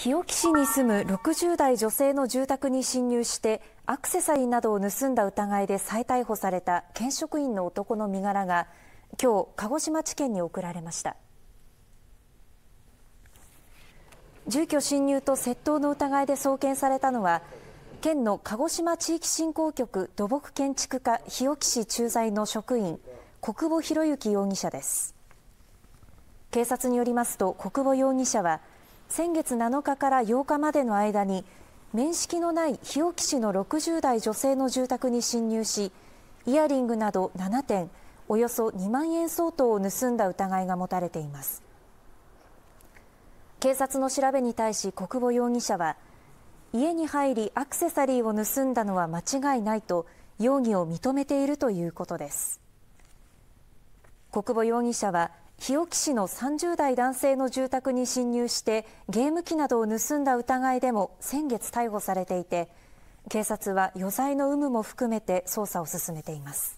日置市に住む60代女性の住宅に侵入してアクセサリーなどを盗んだ疑いで再逮捕された県職員の男の身柄が今日鹿児島地検に送られました住居侵入と窃盗の疑いで送検されたのは県の鹿児島地域振興局土木建築課日置市駐在の職員国保博之容疑者です警察によりますと国保容疑者は先月7日から8日までの間に面識のない日置市の60代女性の住宅に侵入しイヤリングなど7点およそ2万円相当を盗んだ疑いが持たれています警察の調べに対し国保容疑者は家に入りアクセサリーを盗んだのは間違いないと容疑を認めているということです国保容疑者は日置市の30代男性の住宅に侵入してゲーム機などを盗んだ疑いでも先月逮捕されていて警察は余罪の有無も含めて捜査を進めています。